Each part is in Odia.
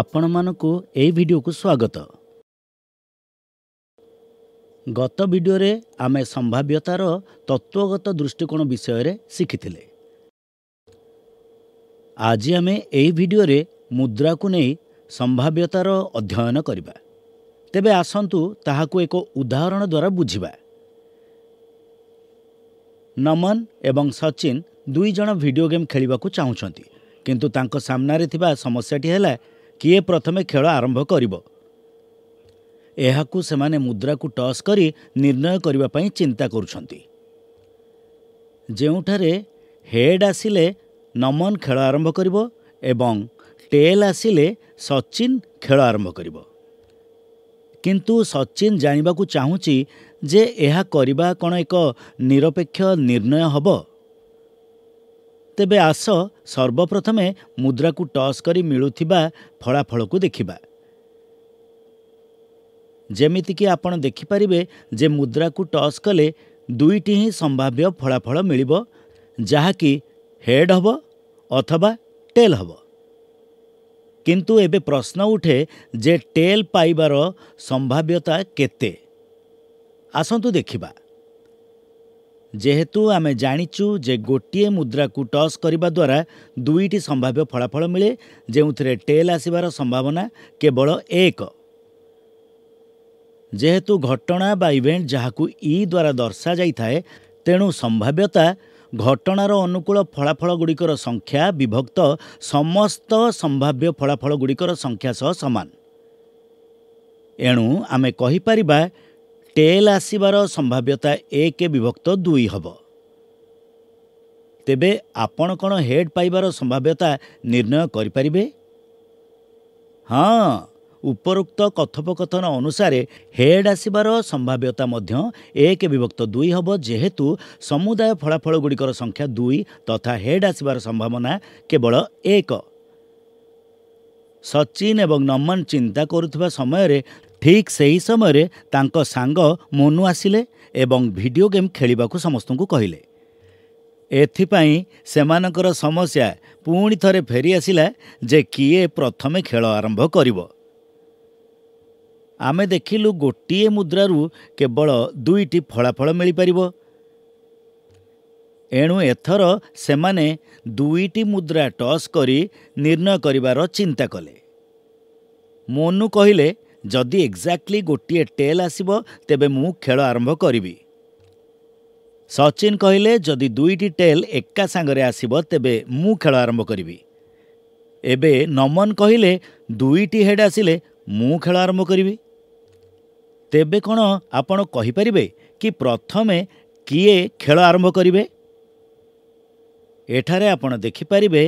ଆପଣମାନଙ୍କୁ ଏହି ଭିଡ଼ିଓକୁ ସ୍ୱାଗତ ଗତ ଭିଡ଼ିଓରେ ଆମେ ସମ୍ଭାବ୍ୟତାର ତତ୍ତ୍ୱଗତ ଦୃଷ୍ଟିକୋଣ ବିଷୟରେ ଶିଖିଥିଲେ ଆଜି ଆମେ ଏହି ଭିଡ଼ିଓରେ ମୁଦ୍ରାକୁ ନେଇ ସମ୍ଭାବ୍ୟତାର ଅଧ୍ୟୟନ କରିବା ତେବେ ଆସନ୍ତୁ ତାହାକୁ ଏକ ଉଦାହରଣ ଦ୍ୱାରା ବୁଝିବା ନମନ ଏବଂ ସଚିନ ଦୁଇ ଜଣ ଭିଡ଼ିଓ ଗେମ୍ ଖେଳିବାକୁ ଚାହୁଁଛନ୍ତି କିନ୍ତୁ ତାଙ୍କ ସାମ୍ନାରେ ଥିବା ସମସ୍ୟାଟି ହେଲା କିଏ ପ୍ରଥମେ ଖେଳ ଆରମ୍ଭ କରିବ ଏହାକୁ ସେମାନେ ମୁଦ୍ରାକୁ ଟସ୍ କରି ନିର୍ଣ୍ଣୟ କରିବା ପାଇଁ ଚିନ୍ତା କରୁଛନ୍ତି ଯେଉଁଠାରେ ହେଡ୍ ଆସିଲେ ନମନ ଖେଳ ଆରମ୍ଭ କରିବ ଏବଂ ଟେଲ୍ ଆସିଲେ ସଚିନ ଖେଳ ଆରମ୍ଭ କରିବ କିନ୍ତୁ ସଚିନ ଜାଣିବାକୁ ଚାହୁଁଛି ଯେ ଏହା କରିବା କ'ଣ ଏକ ନିରପେକ୍ଷ ନିର୍ଣ୍ଣୟ ହେବ ତେବେ ଆସ ସର୍ବପ୍ରଥମେ ମୁଦ୍ରାକୁ ଟସ୍ କରି ମିଳୁଥିବା ଫଳାଫଳକୁ ଦେଖିବା ଯେମିତିକି ଆପଣ ଦେଖିପାରିବେ ଯେ ମୁଦ୍ରାକୁ ଟସ୍ କଲେ ଦୁଇଟି ହିଁ ସମ୍ଭାବ୍ୟ ଫଳାଫଳ ମିଳିବ ଯାହାକି ହେଡ଼୍ ହେବ ଅଥବା ଟେଲ୍ ହେବ କିନ୍ତୁ ଏବେ ପ୍ରଶ୍ନ ଉଠେ ଯେ ଟେଲ୍ ପାଇବାର ସମ୍ଭାବ୍ୟତା କେତେ ଆସନ୍ତୁ ଦେଖିବା ଯେହେତୁ ଆମେ ଜାଣିଛୁ ଯେ ଗୋଟିଏ ମୁଦ୍ରାକୁ ଟସ୍ କରିବା ଦ୍ୱାରା ଦୁଇଟି ସମ୍ଭାବ୍ୟ ଫଳାଫଳ ମିଳେ ଯେଉଁଥିରେ ଟେଲ୍ ଆସିବାର ସମ୍ଭାବନା କେବଳ ଏକ ଯେହେତୁ ଘଟଣା ବା ଇଭେଣ୍ଟ ଯାହାକୁ ଇ ଦ୍ୱାରା ଦର୍ଶାଯାଇଥାଏ ତେଣୁ ସମ୍ଭାବ୍ୟତା ଘଟଣାର ଅନୁକୂଳ ଫଳାଫଳଗୁଡ଼ିକର ସଂଖ୍ୟା ବିଭକ୍ତ ସମସ୍ତ ସମ୍ଭାବ୍ୟ ଫଳାଫଳଗୁଡ଼ିକର ସଂଖ୍ୟା ସହ ସମାନ ଏଣୁ ଆମେ କହିପାରିବା ଟେଲ୍ ଆସିବାର ସମ୍ଭାବ୍ୟତା ଏକ ବିଭକ୍ତ ଦୁଇ ହେବ ତେବେ ଆପଣ କ'ଣ ହେଡ଼୍ ପାଇବାର ସମ୍ଭାବ୍ୟତା ନିର୍ଣ୍ଣୟ କରିପାରିବେ ହଁ ଉପରୋକ୍ତ କଥୋପକଥନ ଅନୁସାରେ ହେଡ଼୍ ଆସିବାର ସମ୍ଭାବ୍ୟତା ମଧ୍ୟ ଏକ ବିଭକ୍ତ ଦୁଇ ହେବ ଯେହେତୁ ସମୁଦାୟ ଫଳାଫଳ ଗୁଡ଼ିକର ସଂଖ୍ୟା ଦୁଇ ତଥା ହେଡ଼୍ ଆସିବାର ସମ୍ଭାବନା କେବଳ ଏକ ସଚିନ ଏବଂ ନମନ ଚିନ୍ତା କରୁଥିବା ସମୟରେ ଠିକ୍ ସେହି ସମୟରେ ତାଙ୍କ ସାଙ୍ଗ ମୋନୁ ଆସିଲେ ଏବଂ ଭିଡ଼ିଓ ଗେମ୍ ଖେଳିବାକୁ ସମସ୍ତଙ୍କୁ କହିଲେ ଏଥିପାଇଁ ସେମାନଙ୍କର ସମସ୍ୟା ପୁଣି ଥରେ ଫେରିଆସିଲା ଯେ କିଏ ପ୍ରଥମେ ଖେଳ ଆରମ୍ଭ କରିବ ଆମେ ଦେଖିଲୁ ଗୋଟିଏ ମୁଦ୍ରାରୁ କେବଳ ଦୁଇଟି ଫଳାଫଳ ମିଳିପାରିବ ଏଣୁ ଏଥର ସେମାନେ ଦୁଇଟି ମୁଦ୍ରା ଟସ୍ କରି ନିର୍ଣ୍ଣୟ କରିବାର ଚିନ୍ତା କଲେ ମୋନୁ କହିଲେ ଯଦି ଏକ୍ଜାକ୍ଟଲି ଗୋଟିଏ ଟେଲ୍ ଆସିବ ତେବେ ମୁଁ ଖେଳ ଆରମ୍ଭ କରିବି ସଚିନ କହିଲେ ଯଦି ଦୁଇଟି ଟେଲ୍ ଏକା ସାଙ୍ଗରେ ଆସିବ ତେବେ ମୁଁ ଖେଳ ଆରମ୍ଭ କରିବି ଏବେ ନମନ କହିଲେ ଦୁଇଟି ହେଡ୍ ଆସିଲେ ମୁଁ ଖେଳ ଆରମ୍ଭ କରିବି ତେବେ କ'ଣ ଆପଣ କହିପାରିବେ କି ପ୍ରଥମେ କିଏ ଖେଳ ଆରମ୍ଭ କରିବେ ଏଠାରେ ଆପଣ ଦେଖିପାରିବେ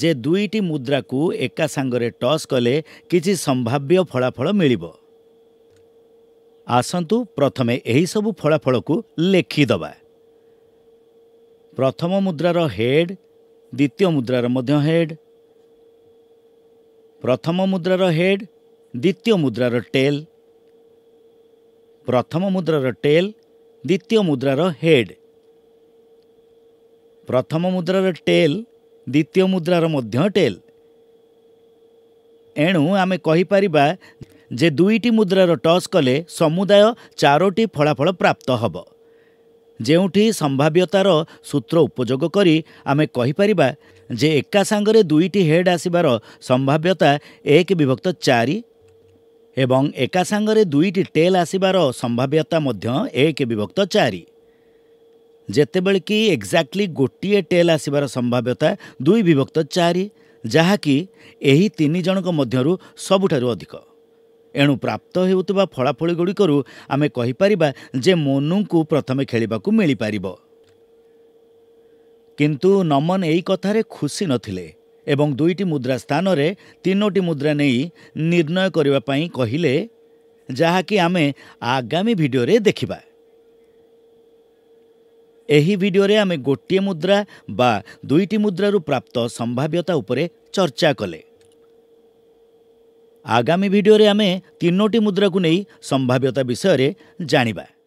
ଯେ ଦୁଇଟି ମୁଦ୍ରାକୁ ଏକା ସାଙ୍ଗରେ ଟସ୍ କଲେ କିଛି ସମ୍ଭାବ୍ୟ ଫଳାଫଳ ମିଳିବ ଆସନ୍ତୁ ପ୍ରଥମେ ଏହିସବୁ ଫଳାଫଳକୁ ଲେଖିଦେବା ପ୍ରଥମ ମୁଦ୍ରାର ହେଡ୍ ଦ୍ୱିତୀୟ ମୁଦ୍ରାର ମଧ୍ୟ ହେଡ୍ ପ୍ରଥମ ମୁଦ୍ରାର ହେଡ୍ ଦ୍ୱିତୀୟ ମୁଦ୍ରାର ଟେଲ୍ ପ୍ରଥମ ମୁଦ୍ରାର ଟେଲ୍ ଦ୍ୱିତୀୟ ମୁଦ୍ରାର ହେଡ୍ ପ୍ରଥମ ମୁଦ୍ରାର ଟେଲ୍ ଦ୍ୱିତୀୟ ମୁଦ୍ରାର ମଧ୍ୟ ଟେଲ୍ ଏଣୁ ଆମେ କହିପାରିବା ଯେ ଦୁଇଟି ମୁଦ୍ରାର ଟସ୍ କଲେ ସମୁଦାୟ ଚାରୋଟି ଫଳାଫଳ ପ୍ରାପ୍ତ ହେବ ଯେଉଁଠି ସମ୍ଭାବ୍ୟତାର ସୂତ୍ର ଉପଯୋଗ କରି ଆମେ କହିପାରିବା ଯେ ଏକା ସାଙ୍ଗରେ ଦୁଇଟି ହେଡ଼୍ ଆସିବାର ସମ୍ଭାବ୍ୟତା ଏକ ବିଭକ୍ତ ଚାରି ଏବଂ ଏକା ସାଙ୍ଗରେ ଦୁଇଟି ଟେଲ୍ ଆସିବାର ସମ୍ଭାବ୍ୟତା ମଧ୍ୟ ଏକ ବିଭକ୍ତ ଚାରି ଯେତେବେଳେ କି ଏକ୍ଜାକ୍ଟଲି ଗୋଟିଏ ଟେଲ୍ ଆସିବାର ସମ୍ଭାବ୍ୟତା ଦୁଇ ବିଭକ୍ତ ଚାରି ଯାହାକି ଏହି ତିନି ଜଣଙ୍କ ମଧ୍ୟରୁ ସବୁଠାରୁ ଅଧିକ ଏଣୁ ପ୍ରାପ୍ତ ହେଉଥିବା ଫଳାଫଳିଗୁଡ଼ିକରୁ ଆମେ କହିପାରିବା ଯେ ମୋନୁଙ୍କୁ ପ୍ରଥମେ ଖେଳିବାକୁ ମିଳିପାରିବ କିନ୍ତୁ ନମନ ଏହି କଥାରେ ଖୁସି ନଥିଲେ ଏବଂ ଦୁଇଟି ମୁଦ୍ରା ସ୍ଥାନରେ ତିନୋଟି ମୁଦ୍ରା ନେଇ ନିର୍ଣ୍ଣୟ କରିବା ପାଇଁ କହିଲେ ଯାହାକି ଆମେ ଆଗାମୀ ଭିଡ଼ିଓରେ ଦେଖିବା ଏହି ଭିଡ଼ିଓରେ ଆମେ ଗୋଟିଏ ମୁଦ୍ରା ବା ଦୁଇଟି ମୁଦ୍ରାରୁ ପ୍ରାପ୍ତ ସମ୍ଭାବ୍ୟତା ଉପରେ ଚର୍ଚ୍ଚା କଲେ ଆଗାମୀ ଭିଡ଼ିଓରେ ଆମେ ତିନୋଟି ମୁଦ୍ରାକୁ ନେଇ ସମ୍ଭାବ୍ୟତା ବିଷୟରେ ଜାଣିବା